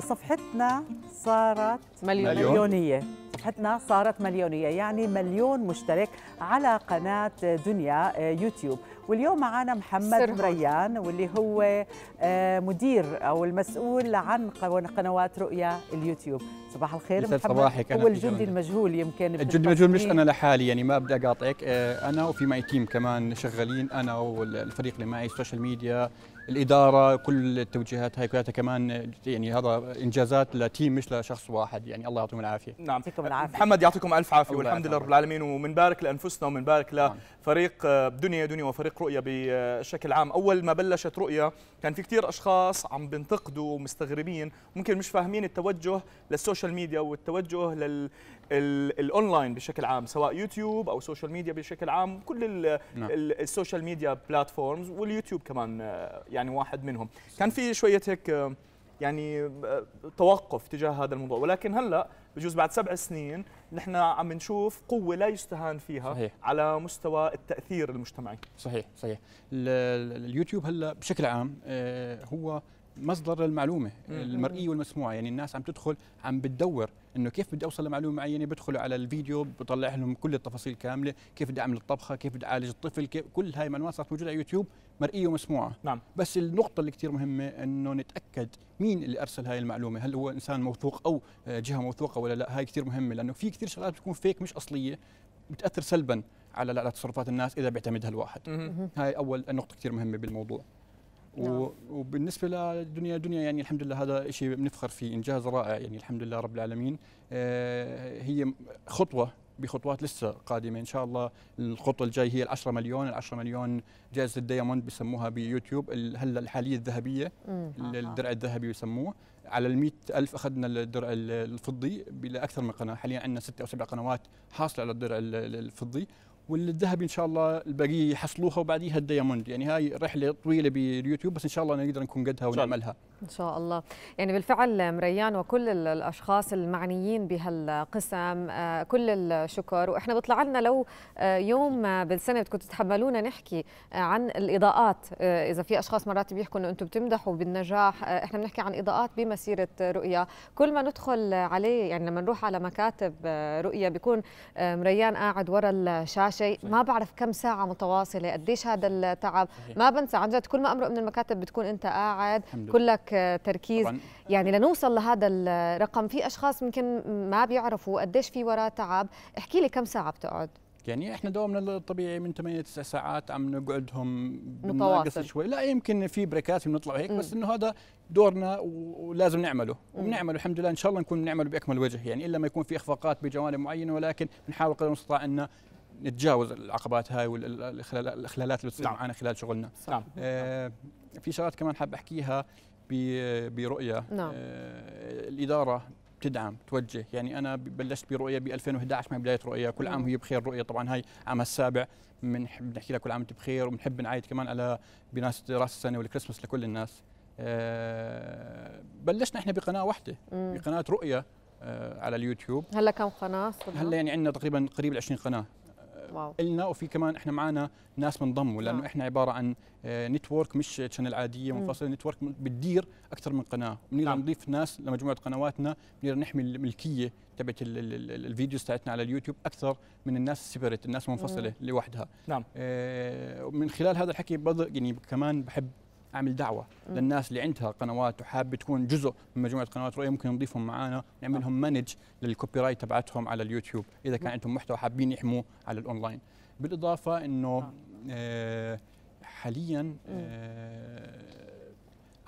صفحتنا صارت مليون. مليونية صفحتنا صارت مليونية يعني مليون مشترك على قناة دنيا آه، يوتيوب واليوم معنا محمد بريان واللي هو آه، مدير أو المسؤول عن قنوات رؤيا اليوتيوب صباح الخير محمد صباحك هو الجندي المجهول يمكن الجندي المجهول مش انا لحالي يعني ما بدي اقاطعك آه، انا وفي معي تيم كمان شغالين انا والفريق اللي معي السوشيال ميديا الاداره كل التوجيهات هاي كلها كمان يعني هذا انجازات لتيم مش لشخص واحد يعني الله يعطيهم العافيه نعم يعطيكم العافيه محمد يعطيكم الف عافيه والحمد لله رب العالمين ومنبارك لانفسنا ومنبارك نعم. لفريق دنيا دنيا وفريق رؤيا بشكل عام اول ما بلشت رؤيا كان في كثير اشخاص عم بينتقدوا ومستغربين ممكن مش فاهمين التوجه للسوشيال ميديا والتوجه لل الاونلاين بشكل عام سواء يوتيوب او سوشيال ميديا بشكل عام كل نعم. السوشيال ميديا بلاتفورمز واليوتيوب كمان يعني واحد منهم كان في شويه هيك يعني توقف تجاه هذا الموضوع ولكن هلا بجوز بعد سبع سنين نحن عم نشوف قوة لا يستهان فيها صحيح. على مستوى التأثير المجتمعي صحيح صحيح اليوتيوب هلا بشكل عام آه، هو مصدر المعلومه المرئيه والمسموعه يعني الناس عم تدخل عم بتدور انه كيف بدي اوصل لمعلومه معينه بدخلوا على الفيديو بطلع لهم كل التفاصيل كامله كيف بدي اعمل الطبخه كيف بدي اعالج الطفل كيف كل هاي المعلومات صارت موجوده على يوتيوب مرئيه ومسموعه نعم. بس النقطه اللي كثير مهمه انه نتاكد مين اللي ارسل هاي المعلومه هل هو انسان موثوق او جهه موثوقه ولا لا هاي كثير مهمه لانه في كثير شغلات بتكون فيك مش اصليه بتاثر سلبا على تصرفات الناس اذا بيعتمدها الواحد هاي اول نقطه كثير مهمه بالموضوع نعم. بالنسبه للدنيا دنيا يعني الحمد لله هذا شيء بنفخر فيه انجاز رائع يعني الحمد لله رب العالمين آه، هي خطوه بخطوات لسه قادمه ان شاء الله الخطوه الجايه هي ال10 مليون ال10 مليون جائزه الدايموند بسموها بيوتيوب هلا الحاليه الذهبيه الدرع آه، آه. الذهبي بسموه على ال ألف اخذنا الدرع الفضي لاكثر من قناه حاليا عندنا ستة او سبع قنوات حاصله على الدرع الفضي والذهب ان شاء الله الباقي يحصلوها وبعديها الدايموند يعني هاي رحله طويله باليوتيوب بس ان شاء الله نقدر نكون قدها ونعملها ان شاء الله يعني بالفعل مريان وكل الاشخاص المعنيين بهالقسم آه، كل الشكر واحنا بيطلع لنا لو آه، يوم آه، بالسنه بدكم تتحملونا نحكي عن الاضاءات اذا في اشخاص مرات بيحكوا انه انتم بتمدحوا بالنجاح احنا بنحكي عن اضاءات بمسيره رؤيا كل ما ندخل عليه يعني لما نروح على مكاتب رؤيا بيكون مريان قاعد ورا الشاشه شيء ما بعرف كم ساعه متواصله قديش هذا التعب ما بنسى عن جد كل ما امرق من المكاتب بتكون انت قاعد كلك تركيز يعني لنوصل لهذا الرقم في اشخاص ممكن ما بيعرفوا قديش في وراه تعب احكي لي كم ساعه بتقعد يعني احنا دوامنا الطبيعي من 8 9 ساعات عم نقعدهم متواصل شوي لا يمكن في بريكات بنطلع هيك بس انه هذا دورنا ولازم نعمله وبنعمله الحمد لله ان شاء الله نكون بنعمله باكمل وجه يعني الا ما يكون في اخفاقات بجوانب معينه ولكن بنحاول قدر المستطاع ان نتجاوز العقبات هاي والاخلالات اللي بتصير معنا نعم. خلال شغلنا نعم. نعم آه في شغلات كمان حاب احكيها برؤيه نعم. آه الاداره بتدعم توجه يعني انا بلشت برؤيه ب 2011 مع بدايه رؤيه كل عام وهي بخير رؤيه طبعا هاي عامها السابع بنحب نحكي لها كل عام انت بخير وبنحب نعايد كمان على بناس راس السنه والكريسماس لكل الناس آه بلشنا احنا بقناه واحده بقناه رؤيه آه، على اليوتيوب هلا كم قناه هلا يعني عندنا تقريبا قريب ال 20 قناه النا وفي كمان احنا معنا ناس منضموا لانه آه. احنا عباره عن نتورك آه، مش شانل عاديه منفصله نتورك بتدير اكثر من قناه بنقدر نعم. نضيف ناس لمجموعه قنواتنا بنقدر نحمي الملكيه تبعت الفيديوز تاعتنا على اليوتيوب اكثر من الناس سيبريت الناس منفصله لوحدها نعم آه، من خلال هذا الحكي يعني كمان بحب اعمل دعوه للناس اللي عندها قنوات وحابه تكون جزء من مجموعه قنوات رؤيه ممكن نضيفهم معنا نعمل لهم مانج للكوبي رايت تبعتهم على اليوتيوب اذا كان عندهم محتوى حابين يحموه على الاونلاين بالاضافه انه آه, آه، حاليا آه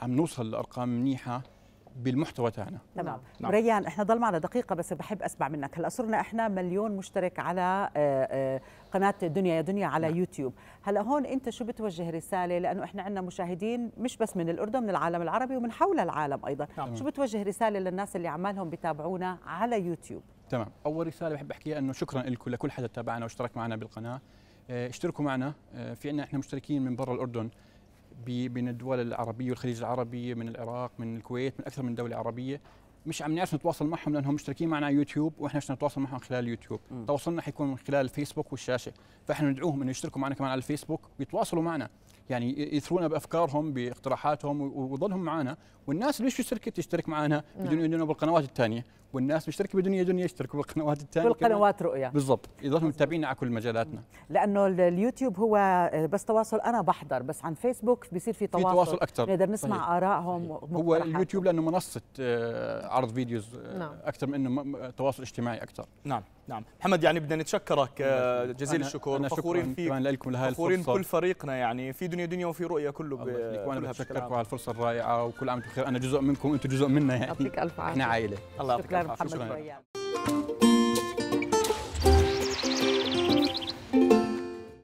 عم نوصل لارقام منيحه بالمحتوى تاعنا تمام نعم. ريان احنا ضل معنا دقيقه بس بحب اسمع منك هلا صرنا احنا مليون مشترك على آه، آه، قناه دنيا يا دنيا على نعم. يوتيوب هلا هون انت شو بتوجه رساله لانه احنا عندنا مشاهدين مش بس من الاردن من العالم العربي ومن حول العالم ايضا نعم. شو بتوجه رساله للناس اللي عمالهم بتابعونا على يوتيوب تمام اول رساله بحب احكيها انه شكرا لكم لكل حدا تابعنا واشترك معنا بالقناه آه، اشتركوا معنا في عنا احنا مشتركين من برا الاردن من الدول العربيه والخليج العربي من العراق من الكويت من اكثر من دوله عربيه مش عم نعرف نتواصل معهم لانهم مشتركين معنا على يوتيوب واحنا مش نتواصل معهم خلال يوتيوب تواصلنا حيكون من خلال الفيسبوك والشاشه فاحنا ندعوهم انه يشتركوا معنا كمان على الفيسبوك ويتواصلوا معنا يعني يثرونا بافكارهم باقتراحاتهم ويضلهم معنا والناس ليش شركه تشترك معنا بدون نعم. انه بالقنوات الثانيه والناس مشتركه بدون يدون يشتركوا بالقنوات الثانيه بالقنوات رؤيا بالضبط يضلهم متابعين على كل مجالاتنا لانه اليوتيوب هو آه، بس تواصل انا بحضر بس عن فيسبوك بصير في تواصل في تواصل اكثر نقدر نسمع ارائهم هو اليوتيوب لانه منصه آه، عرض فيديوز آه، نعم. اكثر من انه تواصل اجتماعي اكثر نعم نعم محمد يعني بدنا نتشكرك آه، جزيل أنا الشكر أنا فخورين فيك لكم لهي فخورين كل فريقنا يعني في دنيا دنيا وفي رؤيه كله وانا بتشكركم على الفرصه الرائعه وكل عام وانتم بخير انا جزء منكم وانتم جزء منا يعني يعطيك الف عافيه احنا عائله الله يعطيك الف عافيه شكرا